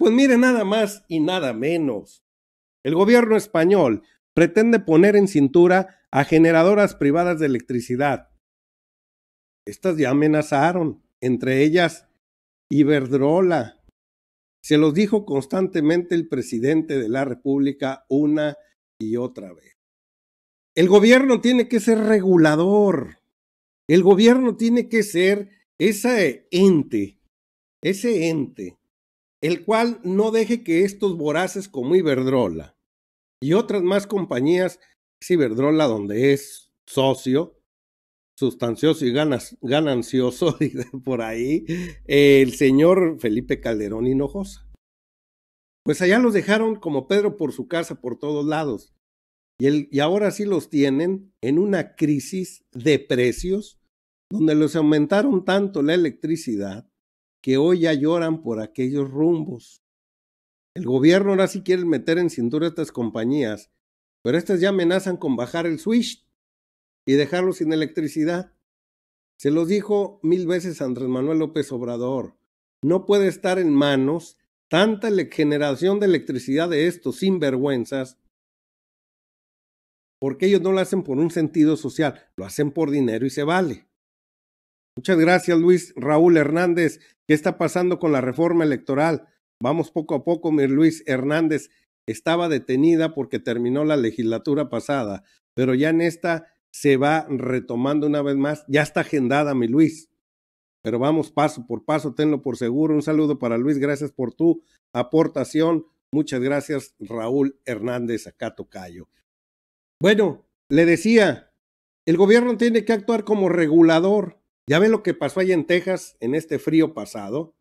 Pues mire, nada más y nada menos. El gobierno español pretende poner en cintura a generadoras privadas de electricidad. Estas ya amenazaron, entre ellas Iberdrola. Se los dijo constantemente el presidente de la República una y otra vez. El gobierno tiene que ser regulador. El gobierno tiene que ser ese ente, ese ente el cual no deje que estos voraces como Iberdrola y otras más compañías, Iberdrola donde es socio, sustancioso y ganas, ganancioso, por ahí, el señor Felipe Calderón Hinojosa. Pues allá los dejaron como Pedro por su casa, por todos lados. Y, y ahora sí los tienen en una crisis de precios, donde los aumentaron tanto la electricidad, que hoy ya lloran por aquellos rumbos. El gobierno ahora sí quiere meter en cintura estas compañías, pero estas ya amenazan con bajar el switch y dejarlo sin electricidad. Se los dijo mil veces Andrés Manuel López Obrador. No puede estar en manos tanta generación de electricidad de estos sinvergüenzas, porque ellos no lo hacen por un sentido social, lo hacen por dinero y se vale. Muchas gracias, Luis Raúl Hernández. ¿Qué está pasando con la reforma electoral? Vamos poco a poco, mi Luis Hernández. Estaba detenida porque terminó la legislatura pasada, pero ya en esta se va retomando una vez más. Ya está agendada, mi Luis. Pero vamos paso por paso, tenlo por seguro. Un saludo para Luis, gracias por tu aportación. Muchas gracias, Raúl Hernández, acá tocayo. Bueno, le decía, el gobierno tiene que actuar como regulador ya ven lo que pasó allá en Texas en este frío pasado,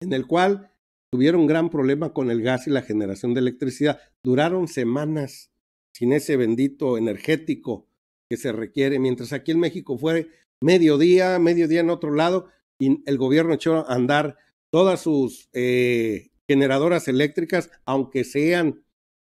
en el cual tuvieron gran problema con el gas y la generación de electricidad. Duraron semanas sin ese bendito energético que se requiere, mientras aquí en México fue mediodía, mediodía en otro lado, y el gobierno echó a andar todas sus eh, generadoras eléctricas, aunque sean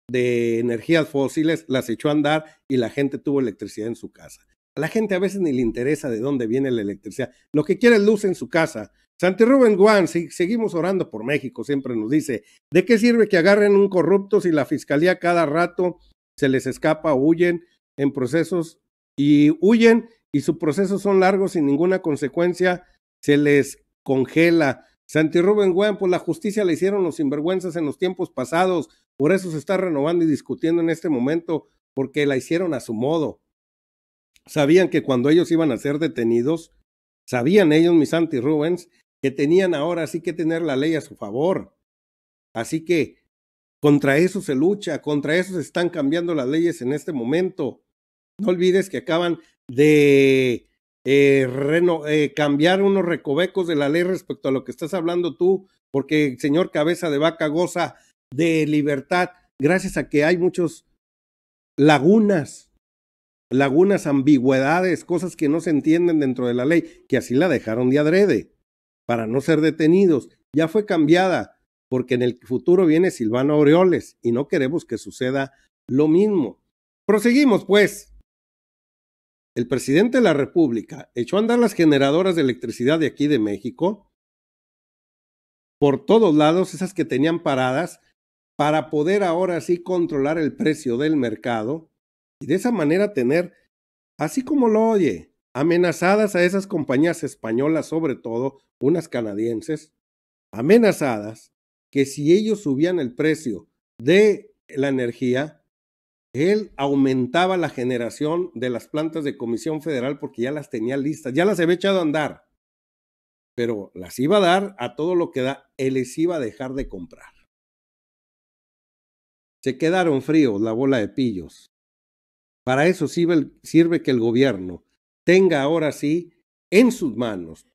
de energías fósiles, las echó a andar y la gente tuvo electricidad en su casa. A la gente a veces ni le interesa de dónde viene la electricidad. Lo que quiere es luz en su casa. Santi Rubén Guan, si seguimos orando por México, siempre nos dice, ¿de qué sirve que agarren un corrupto si la fiscalía cada rato se les escapa, o huyen en procesos y huyen y sus procesos son largos sin ninguna consecuencia, se les congela? Santi Rubén Guan, pues la justicia la hicieron los sinvergüenzas en los tiempos pasados, por eso se está renovando y discutiendo en este momento, porque la hicieron a su modo sabían que cuando ellos iban a ser detenidos, sabían ellos, mis anti Rubens, que tenían ahora sí que tener la ley a su favor. Así que contra eso se lucha, contra eso se están cambiando las leyes en este momento. No olvides que acaban de eh, eh, cambiar unos recovecos de la ley respecto a lo que estás hablando tú, porque el señor Cabeza de Vaca goza de libertad gracias a que hay muchos lagunas lagunas, ambigüedades, cosas que no se entienden dentro de la ley, que así la dejaron de adrede, para no ser detenidos. Ya fue cambiada, porque en el futuro viene Silvano Aureoles y no queremos que suceda lo mismo. Proseguimos, pues. El presidente de la República echó a andar las generadoras de electricidad de aquí de México, por todos lados, esas que tenían paradas, para poder ahora sí controlar el precio del mercado y de esa manera tener, así como lo oye, amenazadas a esas compañías españolas, sobre todo unas canadienses, amenazadas que si ellos subían el precio de la energía, él aumentaba la generación de las plantas de Comisión Federal porque ya las tenía listas, ya las había echado a andar, pero las iba a dar a todo lo que da, él les iba a dejar de comprar. Se quedaron fríos la bola de pillos. Para eso sirve, que el gobierno tenga ahora sí en sus manos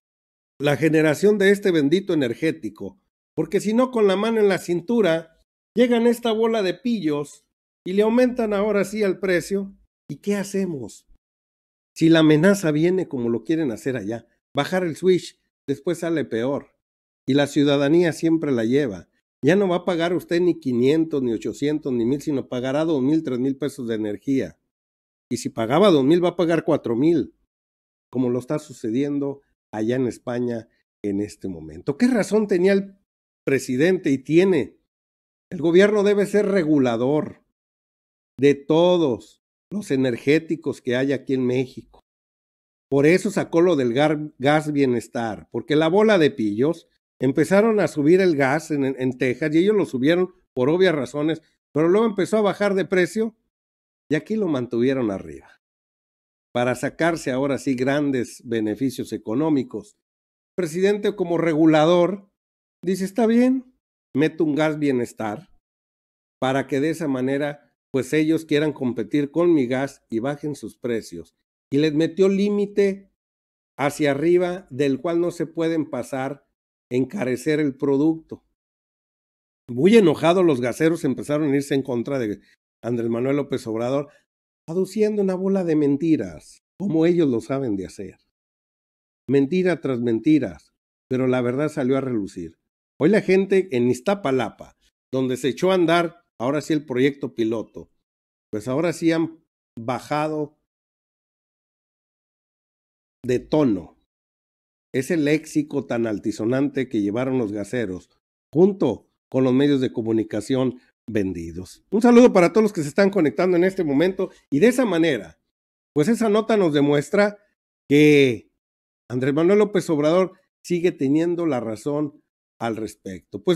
la generación de este bendito energético, porque si no con la mano en la cintura, llegan esta bola de pillos y le aumentan ahora sí el precio. ¿Y qué hacemos? Si la amenaza viene como lo quieren hacer allá, bajar el switch, después sale peor. Y la ciudadanía siempre la lleva. Ya no va a pagar usted ni 500, ni 800, ni 1000, sino pagará 2000, 3000 pesos de energía. Y si pagaba dos mil, va a pagar cuatro mil, como lo está sucediendo allá en España en este momento. ¿Qué razón tenía el presidente y tiene? El gobierno debe ser regulador de todos los energéticos que hay aquí en México. Por eso sacó lo del gas bienestar, porque la bola de pillos empezaron a subir el gas en, en Texas y ellos lo subieron por obvias razones, pero luego empezó a bajar de precio y aquí lo mantuvieron arriba. Para sacarse ahora sí grandes beneficios económicos, el presidente como regulador dice, está bien, meto un gas bienestar para que de esa manera pues ellos quieran competir con mi gas y bajen sus precios. Y les metió límite hacia arriba del cual no se pueden pasar, encarecer el producto. Muy enojados los gaseros empezaron a irse en contra de, Andrés Manuel López Obrador, aduciendo una bola de mentiras, como ellos lo saben de hacer. Mentira tras mentiras, pero la verdad salió a relucir. Hoy la gente en Iztapalapa, donde se echó a andar ahora sí el proyecto piloto, pues ahora sí han bajado de tono ese léxico tan altisonante que llevaron los gaseros, junto con los medios de comunicación vendidos. Un saludo para todos los que se están conectando en este momento y de esa manera, pues esa nota nos demuestra que Andrés Manuel López Obrador sigue teniendo la razón al respecto. Pues